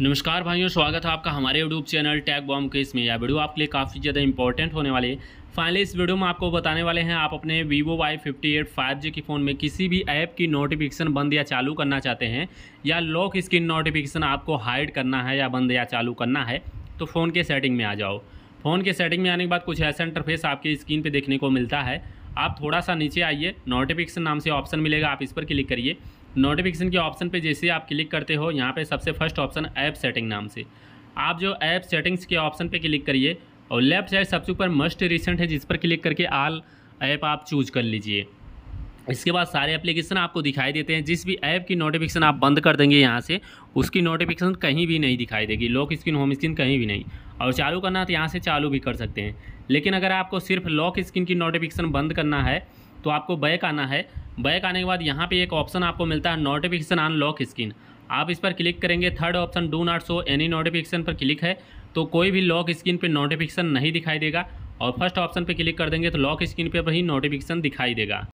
नमस्कार भाइयों स्वागत है आपका हमारे यूट्यूब चैनल टैग बॉम के इसमें यह वीडियो आपके लिए काफ़ी ज़्यादा इंपॉर्टेंट होने वाले फाइनली इस वीडियो में आपको बताने वाले हैं आप अपने Vivo Y fifty eight five G के फ़ोन में किसी भी ऐप की नोटिफिकेशन बंद या चालू करना चाहते हैं या लॉक स्क्रीन नोटिफिकेशन आपको हाइड करना है या बंद या चालू करना है तो फ़ोन के सेटिंग में आ जाओ फ़ोन के सेटिंग में आने के बाद कुछ ऐसा इंटरफेस आपके स्क्रीन पर देखने को मिलता है आप थोड़ा सा नीचे आइए नोटिफिकेशन नाम से ऑप्शन मिलेगा आप इस पर क्लिक करिए नोटिफिकेशन के ऑप्शन पे जैसे आप क्लिक करते हो यहाँ पे सबसे फर्स्ट ऑप्शन ऐप सेटिंग नाम से आप जो ऐप सेटिंग्स के ऑप्शन पे क्लिक करिए और लेफ्ट साइड सबसे ऊपर मस्ट रिसेंट है जिस पर क्लिक करके आल ऐप आप चूज कर लीजिए इसके बाद सारे एप्लीकेशन आपको दिखाई देते हैं जिस भी ऐप की नोटिफिकेशन आप बंद कर देंगे यहाँ से उसकी नोटिफिकेशन कहीं भी नहीं दिखाई देगी लॉक स्क्रीन होम स्क्रीन कहीं भी नहीं और चालू करना है तो यहाँ से चालू भी कर सकते हैं लेकिन अगर आपको सिर्फ लॉक स्क्रीन की नोटिफिकेशन बंद करना है तो आपको बैक आना है बैक आने के बाद यहाँ पे एक ऑप्शन आपको मिलता है नोटिफिकेशन ऑन लॉक स्क्रीन आप इस पर क्लिक करेंगे third option do not show any notification पर क्लिक है तो कोई भी लॉक स्क्रीन पर नोटिफिकेशन नहीं दिखाई देगा और फर्स्ट ऑप्शन पर क्लिक कर देंगे तो लॉक स्क्रीन पर ही नोटिफिकेशन दिखाई देगा